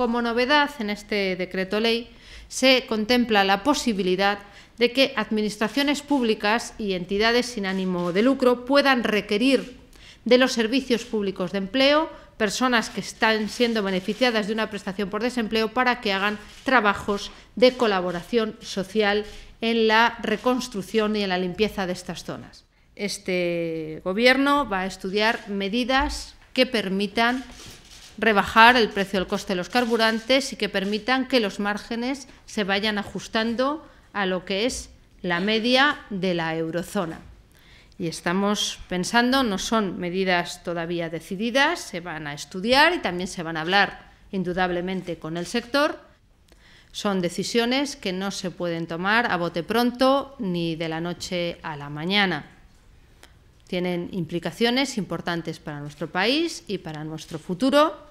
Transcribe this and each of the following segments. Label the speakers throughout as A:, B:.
A: Como novedad en este decreto ley se contempla la posibilidad de que administraciones públicas y entidades sin ánimo de lucro puedan requerir de los servicios públicos de empleo personas que están siendo beneficiadas de una prestación por desempleo para que hagan trabajos de colaboración social en la reconstrucción y en la limpieza de estas zonas. Este Gobierno va a estudiar medidas que permitan rebajar el precio del coste de los carburantes y que permitan que los márgenes se vayan ajustando a lo que es la media de la eurozona. Y estamos pensando, no son medidas todavía decididas, se van a estudiar y también se van a hablar indudablemente con el sector. Son decisiones que no se pueden tomar a bote pronto ni de la noche a la mañana. Tienen implicaciones importantes para nuestro país y para nuestro futuro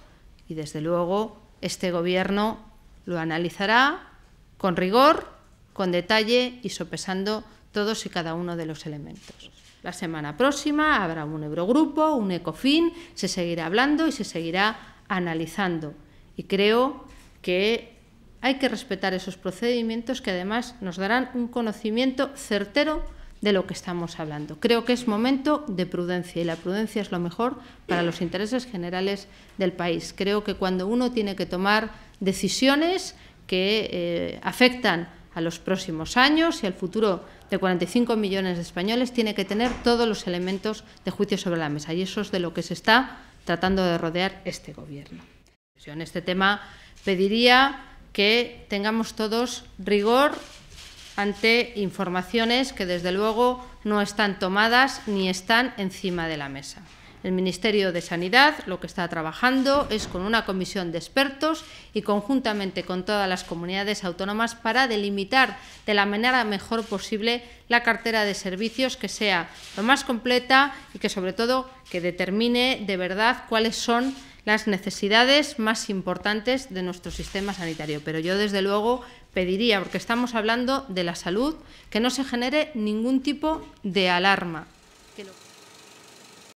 A: y desde luego este Gobierno lo analizará con rigor, con detalle y sopesando todos y cada uno de los elementos. La semana próxima habrá un Eurogrupo, un ECOFIN, se seguirá hablando y se seguirá analizando. Y creo que hay que respetar esos procedimientos que además nos darán un conocimiento certero de lo que estamos hablando. Creo que es momento de prudencia y la prudencia es lo mejor para los intereses generales del país. Creo que cuando uno tiene que tomar decisiones que eh, afectan a los próximos años y al futuro de 45 millones de españoles, tiene que tener todos los elementos de juicio sobre la mesa. Y eso es de lo que se está tratando de rodear este Gobierno. en este tema pediría que tengamos todos rigor ante informaciones que, desde luego, no están tomadas ni están encima de la mesa. El Ministerio de Sanidad lo que está trabajando es con una comisión de expertos y conjuntamente con todas las comunidades autónomas para delimitar de la manera mejor posible la cartera de servicios que sea lo más completa y que sobre todo que determine de verdad cuáles son las necesidades más importantes de nuestro sistema sanitario. Pero yo, desde luego, pediría, porque estamos hablando de la salud, que no se genere ningún tipo de alarma.